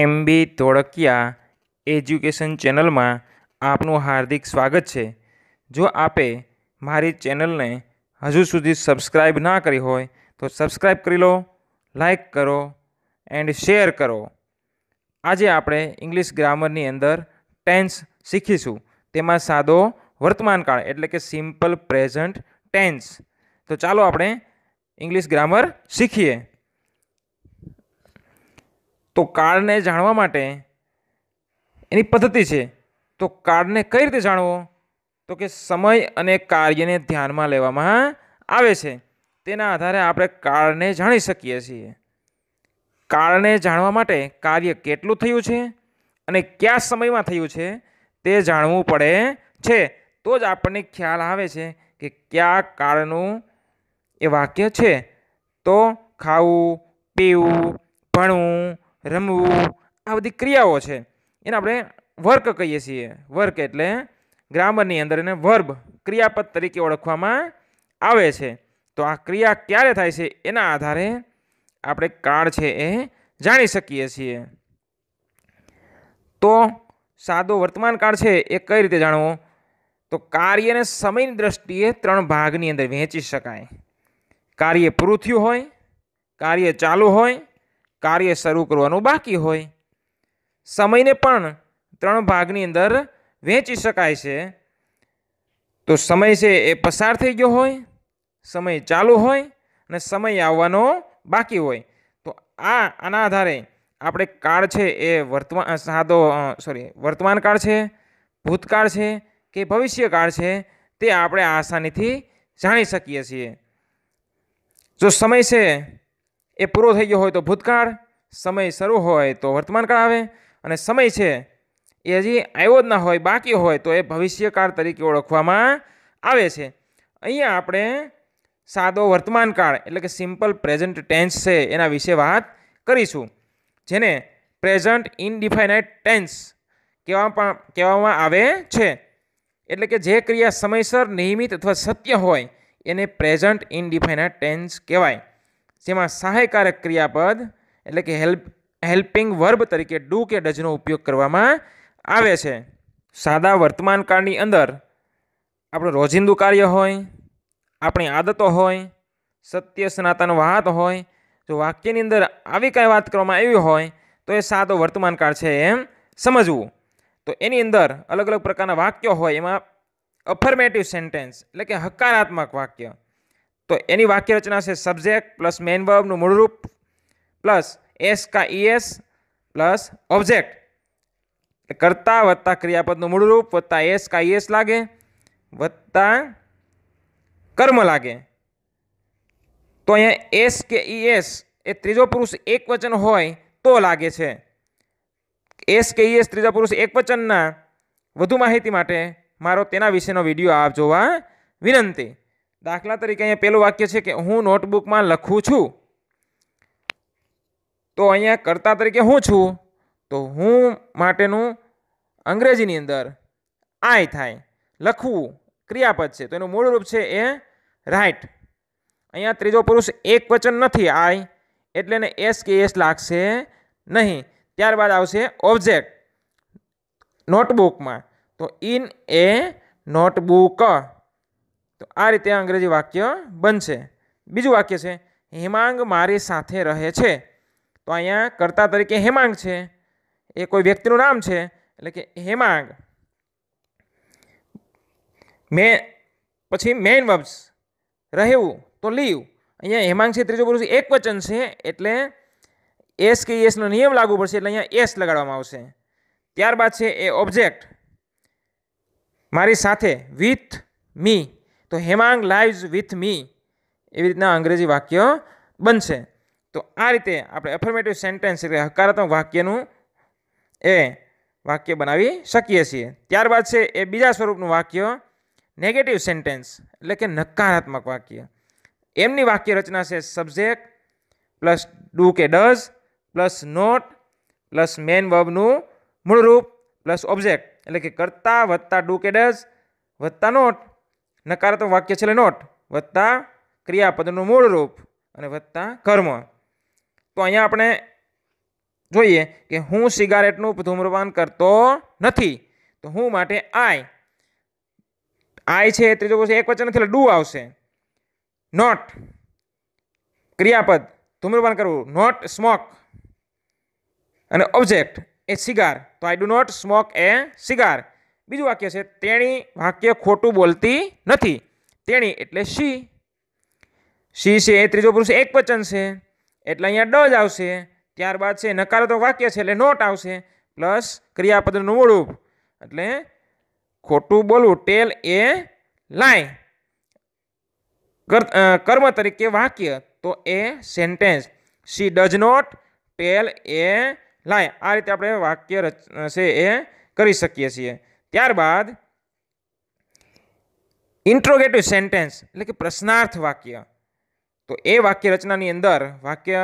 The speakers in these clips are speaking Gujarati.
એમ બી ધોળકિયા એજ્યુકેશન ચેનલમાં આપનું હાર્દિક સ્વાગત છે જો આપે મારી ચેનલને હજુ સુધી સબસ્ક્રાઈબ ના કરી હોય તો સબસ્ક્રાઈબ કરી લો લાઈક કરો એન્ડ શેર કરો આજે આપણે ઇંગ્લિશ ગ્રામરની અંદર ટેન્સ શીખીશું તેમાં સાદો વર્તમાનકાળ એટલે કે સિમ્પલ પ્રેઝન્ટ ટેન્સ તો ચાલો આપણે ઇંગ્લિશ ગ્રામર શીખીએ તો કાળને જાણવા માટે એની પદ્ધતિ છે તો કાળને કઈ રીતે જાણવો તો કે સમય અને કાર્યને ધ્યાનમાં લેવામાં આવે છે તેના આધારે આપણે કાળને જાણી શકીએ છીએ કાળને જાણવા માટે કાર્ય કેટલું થયું છે અને કયા સમયમાં થયું છે તે જાણવું પડે છે તો જ આપણને ખ્યાલ આવે છે કે કયા કાળનું એ વાક્ય છે તો ખાવું પીવું ભણવું રમવું આ બધી ક્રિયાઓ છે એને આપણે વર્ક કહીએ છીએ વર્ક એટલે ગ્રામરની અંદર એને વર્બ ક્રિયાપદ તરીકે ઓળખવામાં આવે છે તો આ ક્રિયા ક્યારે થાય છે એના આધારે આપણે કાળ છે એ જાણી શકીએ છીએ તો સાદો વર્તમાન કાળ છે એ કઈ રીતે જાણવો તો કાર્યને સમયની દ્રષ્ટિએ ત્રણ ભાગની અંદર વહેંચી શકાય કાર્ય પૂરું થયું હોય કાર્ય ચાલુ હોય કાર્ય શરૂ કરવાનું બાકી હોય સમયને પણ ત્રણ ભાગની અંદર વહેંચી શકાય છે તો સમય છે એ પસાર થઈ ગયો હોય સમય ચાલુ હોય અને સમય આવવાનો બાકી હોય તો આ આના આધારે આપણે કાળ છે એ વર્તમાન સાદો સોરી વર્તમાન કાળ છે ભૂતકાળ છે કે ભવિષ્ય કાળ છે તે આપણે આસાનીથી જાણી શકીએ છીએ જો સમય છે એ પૂરો થઈ ગયો હોય તો ભૂતકાળ સમય શરૂ હોય તો વર્તમાનકાળ આવે અને સમય છે એ હજી આવ્યો જ ના હોય બાકી હોય તો એ ભવિષ્યકાળ તરીકે ઓળખવામાં આવે છે અહીંયા આપણે સાદો વર્તમાનકાળ એટલે કે સિમ્પલ પ્રેઝન્ટ ટેન્સ છે એના વિશે વાત કરીશું જેને પ્રેઝન્ટ ઇનડિફાઇનાઇટ ટેન્સ કહેવામાં કહેવામાં આવે છે એટલે કે જે ક્રિયા સમયસર નિયમિત અથવા સત્ય હોય એને પ્રેઝન્ટ ઇનડિફાઇનાઇટ ટેન્સ કહેવાય જેમાં સહાયકારક ક્રિયાપદ એટલે કે હેલ્પ હેલ્પિંગ વર્બ તરીકે ડુ કે ડઝનો ઉપયોગ કરવામાં આવે છે સાદા વર્તમાન કાળની અંદર આપણું રોજિંદુ કાર્ય હોય આપણી આદતો હોય સત્ય સનાતન વાત હોય જો વાક્યની અંદર આવી કાંઈ વાત કરવામાં આવી હોય તો એ સાદો વર્તમાન કાળ છે એમ સમજવું તો એની અંદર અલગ અલગ પ્રકારના વાક્યો હોય એમાં અફર્મેટિવ સેન્ટેન્સ એટલે કે હકારાત્મક વાક્ય તો એની વાક્યરચના છે સબ્જેક્ટ પ્લસ મેન વર્બનું મૂળરૂપ પ્લસ એસ કા ઈએસ પ્લસ ઓબ્જેક્ટ કરતા વત્તા ક્રિયાપદનું મૂળરૂપ વત્તા એસ કા ઈએસ લાગે વત્તા કર્મ લાગે તો અહીંયા એસ કે ઈએસ એ ત્રીજો પુરુષ એકવચન હોય તો લાગે છે એસ કે ઈએસ ત્રીજા પુરુષ એકવચનના વધુ માહિતી માટે મારો તેના વિશેનો વિડીયો આપ જોવા વિનંતી દાખલા તરીકે અહીંયા પહેલું વાક્ય છે કે હું નોટબુકમાં લખું છું તો અહીંયા કર્તા તરીકે હું છું તો હું માટેનું અંગ્રેજીની અંદર આય થાય લખવું ક્રિયાપદ છે તો એનું મૂળ રૂપ છે એ રાઇટ અહીંયા ત્રીજો પુરુષ એક વચન નથી આય એટલે એને એસ કે એસ લાગશે નહીં ત્યારબાદ આવશે ઓબ્જેક્ટ નોટબુકમાં તો ઇન એ નોટબુક તો આ રીતે અંગ્રેજી વાક્ય બનશે બીજું વાક્ય છે હેમાંગ મારી સાથે રહે છે તો અહીંયા કર્તા તરીકે હેમાંગ છે એ કોઈ વ્યક્તિનું નામ છે એટલે કે હેમાંગ મે પછી મેઇન વર્બ્સ રહેવું તો લીવ અહીંયા હેમાંગ છે ત્રીજો પુરુષ એક વચન છે એટલે એસ કે એસનો નિયમ લાગુ પડશે એટલે અહીંયા એસ લગાડવામાં આવશે ત્યારબાદ છે એ ઓબ્જેક્ટ મારી સાથે વિથ મી તો હેમાંગ લાઈવ્સ વિથ મી એવી રીતના અંગ્રેજી વાક્ય બનશે તો આ રીતે આપણે એફર્મેટિવ સેન્ટેન્સ એટલે હકારાત્મક વાક્યનું એ વાક્ય બનાવી શકીએ છીએ ત્યારબાદ છે એ બીજા સ્વરૂપનું વાક્ય નેગેટિવ સેન્ટેન્સ એટલે કે નકારાત્મક વાક્ય એમની વાક્ય રચના છે સબ્જેક્ટ પ્લસ ડુ કે does plus not plus main વર્બનું મૂળરૂપ પ્લસ ઓબ્જેક્ટ એટલે કે કરતા વધતા ડુ કે ડઝ વધતા નોટ નકારાત્મક વાક્ય છે એટલે નોટ વત્તા ક્રિયાપદનું મૂળ રૂપ અને વત્તા કર્મ તો અહીંયા આપણે જોઈએ કે હું સિગારેટનું ધૂમ્રપાન કરતો નથી તો હું માટે આય આય છે ત્રીજો પૂછે એક વચન એટલે ડુ આવશે નોટ ક્રિયાપદ ધૂમ્રપાન કરવું નોટ સ્મોક અને ઓબ્જેક્ટ એ સિગાર તો I do not smoke a cigar બીજું વાક્ય છે તેણી વાક્ય ખોટું બોલતી નથી તેણી એટલે શી શી છે એ ત્રીજો પુરુષ એક વચન છે એટલે અહીંયા ડજ આવશે ત્યારબાદ છે નકારાત્મક વાક્ય છે એટલે નોટ આવશે પ્લસ ક્રિયાપદનું મૂળરૂપ એટલે ખોટું બોલવું ટેલ એ લાય કર્મ તરીકે વાક્ય તો એ sentence she does not tell a lie આ રીતે આપણે વાક્ય રચ છે એ કરી શકીએ છીએ ત્યારબાદ ઇન્ટ્રોગેટિવ સેન્ટેન્સ એટલે કે પ્રશ્નાર્થ વાક્ય તો એ વાક્ય રચનાની અંદર વાક્ય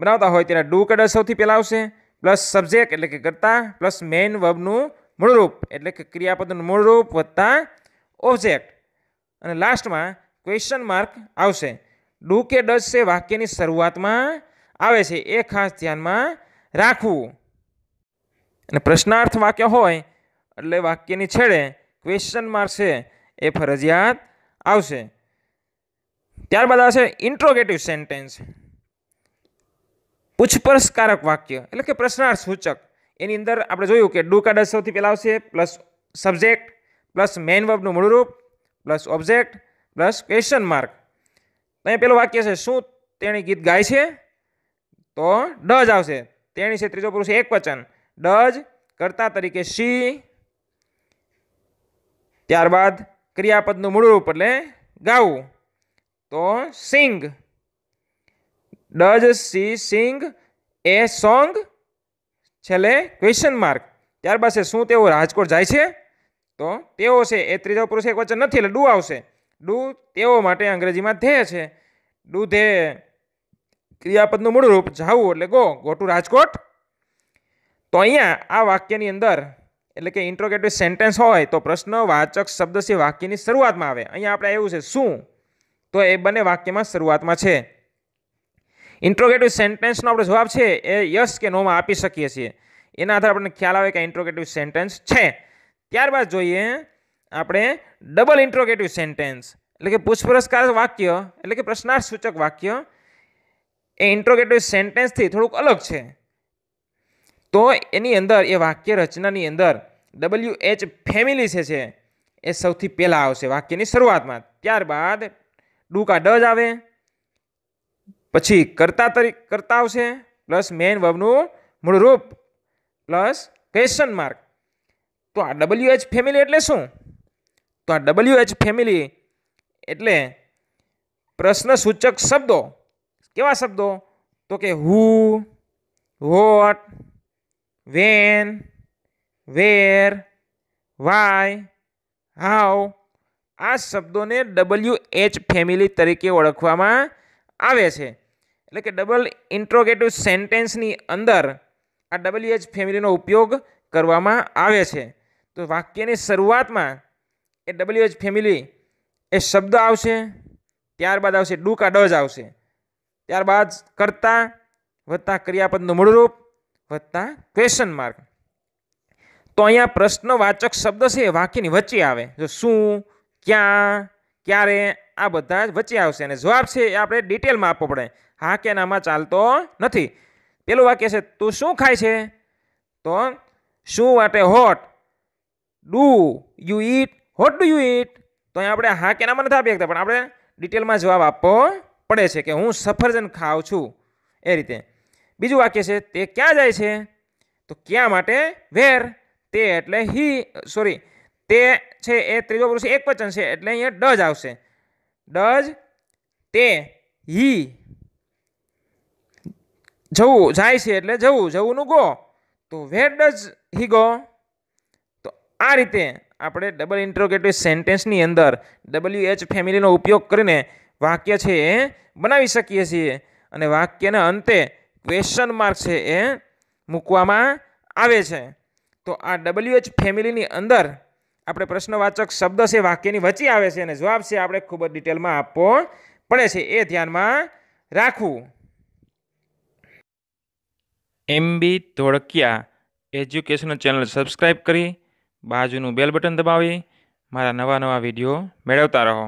બનાવતા હોય ત્યારે ડુ કડર સૌથી પહેલાં આવશે પ્લસ સબ્જેક્ટ એટલે કે કરતા પ્લસ મેઇન વર્બનું મૂળરૂપ એટલે કે ક્રિયાપદનું મૂળરૂપ વત્તા ઓબ્જેક્ટ અને લાસ્ટમાં ક્વેશ્ચન માર્ક આવશે ડુ કે ડસ એ વાક્યની શરૂઆતમાં આવે છે એ ખાસ ધ્યાનમાં રાખવું અને પ્રશ્નાર્થ વાક્ય હોય એટલે વાક્યની છેડે ક્વેશ્ચન માર્ક છે એ ફરજિયાત આવશે ત્યારબાદ આવશે ઇન્ટ્રોગેટિવ સેન્ટેન્સ પૂછપરછકારક વાક્ય એટલે કે પ્રશ્નાર્થ સૂચક એની અંદર આપણે જોયું કે ડુ સૌથી પહેલાં આવશે પ્લસ સબ્જેક્ટ પ્લસ મેન વર્બનું મૂળરૂપ plus object plus question mark અહીં પેલું વાક્ય છે શું તેણે ગીત ગાય છે તો ડજ આવશે તેણી છે ત્રીજો પુરુષ એક વચન ડજ કરતા તરીકે શી ત્યારબાદ ક્રિયાપદનું મૂળરૂપ એટલે ગાવું તો sing does she sing a song છેલ્લે ક્વેશ્ચન માર્ક ત્યારબાદ છે શું તેઓ રાજકોટ જાય છે તો તેઓ છે એ ત્રીજો પુરુષ એક વચન નથી એટલે ડુ આવશે ડુ તેઓ માટે અંગ્રેજીમાં ધ્યેય છે ડુ ધે ક્રિયાપદનું મૂળરૂપ જાવું એટલે ગો ગો ટુ રાજકોટ તો અહીંયા આ વાક્યની અંદર એટલે કે ઇન્ટ્રોગેટિવ સેન્ટેન્સ હોય તો પ્રશ્ન વાચક શબ્દથી વાક્યની શરૂઆતમાં આવે અહીંયા આપણે એવું છે શું તો એ બંને વાક્યમાં શરૂઆતમાં છે ઇન્ટ્રોગેટિવ સેન્ટેન્સનો આપણો જવાબ છે એ યસ કે નોમાં આપી શકીએ છીએ એના આધારે આપણને ખ્યાલ આવે કે ઇન્ટ્રોગેટિવ સેન્ટેન્સ છે ત્યારબાદ જોઈએ આપણે ડબલ ઇન્ટ્રોગેટિવ સેન્ટેન્સ એટલે કે પૂછપરછકાર વાક્ય એટલે કે પ્રશ્નાર્થ સૂચક વાક્ય એ ઇન્ટ્રોગેટિવ સેન્ટેન્સથી થોડુંક અલગ છે તો એની અંદર એ વાક્ય રચનાની અંદર ડબલ્યુ એચ ફેમિલી છે એ સૌથી પહેલાં આવશે વાક્યની શરૂઆતમાં ત્યારબાદ ડુકા ડ જ આવે પછી કરતા તરીકે કરતા આવશે પ્લસ મેન વર્બનું મૂળરૂપ પ્લસ ક્વેશ્ચન માર્ક તો આ ડબલ્યુ એચ ફેમિલી એટલે શું તો આ ડબલ્યુ એચ ફેમિલી એટલે પ્રશ્ન સૂચક શબ્દો કેવા શબ્દો તો કે who what when, where, why, how આ શબ્દોને ડબલ્યુ એચ ફેમિલી તરીકે ઓળખવામાં આવે છે એટલે કે ડબલ ઇન્ટ્રોગેટિવ સેન્ટેન્સની અંદર આ ડબલ્યુ એચ ફેમિલીનો ઉપયોગ કરવામાં આવે છે તો વાક્યની શરૂઆતમાં એ ડબલ્યુ એચ ફેમિલી એ શબ્દ આવશે ત્યારબાદ આવશે ડુ કા ડજ આવશે ત્યારબાદ કરતા વધતા ક્રિયાપદનું મૂળરૂપ વત્તા ક્વેશ્ચન માર્ક તો અહીંયા પ્રશ્નવાચક શબ્દ છે એ વાક્યની વચ્ચે આવે જો શું ક્યાં ક્યારે આ બધા જ વચ્ચે આવશે અને જવાબ છે એ આપણે ડિટેલમાં આપવો પડે હા કે નામાં ચાલતો નથી પેલું વાક્ય છે તું શું ખાય છે તો શું માટે what do you eat what do you eat તો અહીંયા આપણે હા કે નામાં નથી આપી શકતા પણ આપણે ડિટેલમાં જવાબ આપવો પડે છે કે હું સફરજન ખાઉં છું એ રીતે બીજું વાક્ય છે તે ક્યાં જાય છે તો ક્યાં માટે વેર તે એટલે હી સોરી તે છે એ ત્રીજો પુરુષ એક વચન છે એટલે અહીંયા ડજ આવશે ડજ તે હી જવું જાય છે એટલે જવું જવુંનું ગો તો વેર ડઝ હી ગો તો આ રીતે આપણે ડબલ ઇન્ટ્રોગેટિવ સેન્ટેન્સની અંદર ડબલ્યુ એચ ફેમિલીનો ઉપયોગ કરીને વાક્ય છે એ બનાવી શકીએ છીએ અને વાક્યના અંતે ક્વેશ્ચન માર્ક છે એ મૂકવામાં આવે છે તો આ ડબલ્યુ એચ ફેમિલીની અંદર આપણે પ્રશ્નવાચક શબ્દ છે વાક્યની વચ્ચે આવે છે અને જવાબ છે આપણે ખૂબ જ ડિટેલમાં આપવો પડે છે એ ધ્યાનમાં રાખવું MB Dholakia educational channel subscribe કરી બાજુનું બેલ બટન દબાવી મારા નવા નવા વિડીયો મેળવતા રહો